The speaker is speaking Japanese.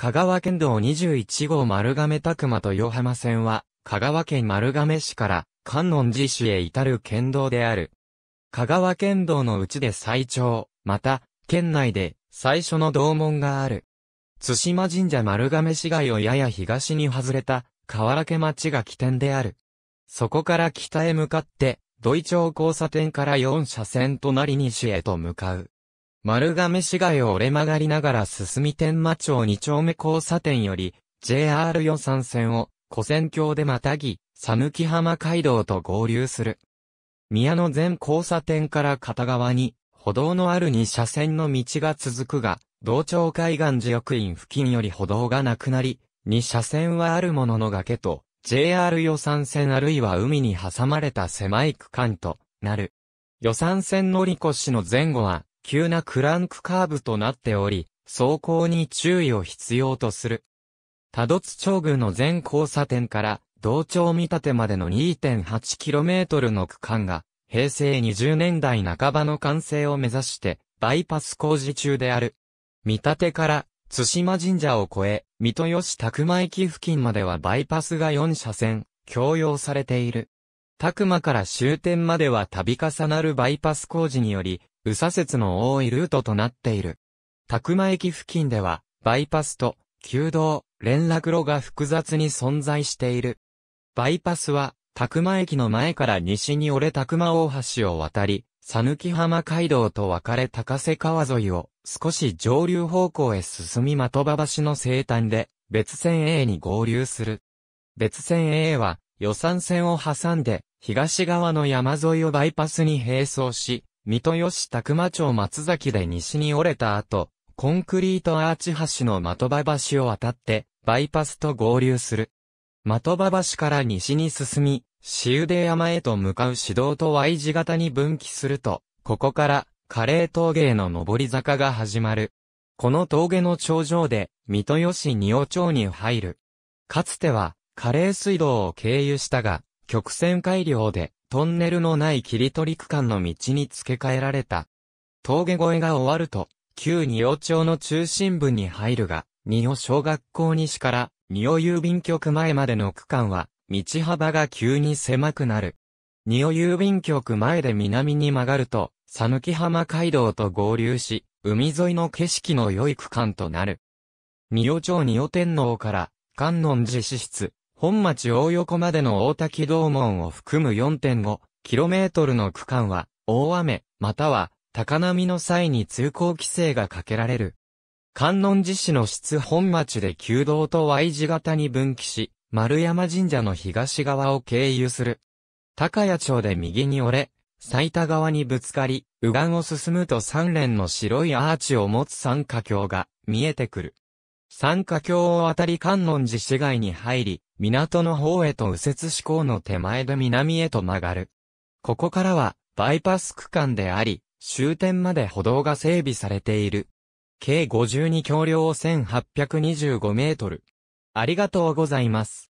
香川県道21号丸亀拓馬豊浜線は、香川県丸亀市から観音寺市へ至る県道である。香川県道のうちで最長、また、県内で最初の道門がある。津島神社丸亀市街をやや東に外れた、河原家町が起点である。そこから北へ向かって、土井町交差点から4車線となり西へと向かう。丸亀市街を折れ曲がりながら進み天満町2丁目交差点より、JR 予算線を、古線橋でまたぎ、寒木浜街道と合流する。宮の前交差点から片側に、歩道のある2車線の道が続くが、道庁海岸寺翼院付近より歩道がなくなり、2車線はあるものの崖と、JR 予算線あるいは海に挟まれた狭い区間となる。予算線乗り越しの前後は、急なクランクカーブとなっており、走行に注意を必要とする。多度津町具の全交差点から同町見立てまでの 2.8km の区間が、平成20年代半ばの完成を目指して、バイパス工事中である。見立てから、津島神社を越え、水戸吉宅間駅付近まではバイパスが4車線、供用されている。宅間から終点までは度重なるバイパス工事により、右左折の多いルートとなっている。宅間駅付近では、バイパスと、旧道、連絡路が複雑に存在している。バイパスは、宅間駅の前から西に折れ宅間大橋を渡り、佐岐浜街道と分かれ高瀬川沿いを少し上流方向へ進み的場橋の西端で別線 A に合流する。別線 A は予算線を挟んで東側の山沿いをバイパスに並走し、水戸市宅間町松崎で西に折れた後、コンクリートアーチ橋の的場橋を渡って、バイパスと合流する。的場橋から西に進み、私腕山へと向かう市道と Y 字型に分岐すると、ここから、カレー峠への上り坂が始まる。この峠の頂上で、水戸市仁尾町に入る。かつては、カレー水道を経由したが、曲線改良で、トンネルのない切り取り区間の道に付け替えられた。峠越えが終わると、旧仁尾町の中心部に入るが、仁尾小学校西から仁尾郵便局前までの区間は、道幅が急に狭くなる。仁尾郵便局前で南に曲がると、佐抜浜街道と合流し、海沿いの景色の良い区間となる。仁尾町仁尾天皇から、観音寺支出、本町大横までの大滝道門を含む 4.5km の区間は、大雨、または高波の際に通行規制がかけられる。観音寺市の室本町で旧道と Y 字型に分岐し、丸山神社の東側を経由する。高谷町で右に折れ、埼玉側にぶつかり、右岸を進むと三連の白いアーチを持つ三架橋が見えてくる。三華橋を渡り観音寺市街に入り、港の方へと右折志向の手前で南へと曲がる。ここからは、バイパス区間であり、終点まで歩道が整備されている。計52橋梁を1825メートル。ありがとうございます。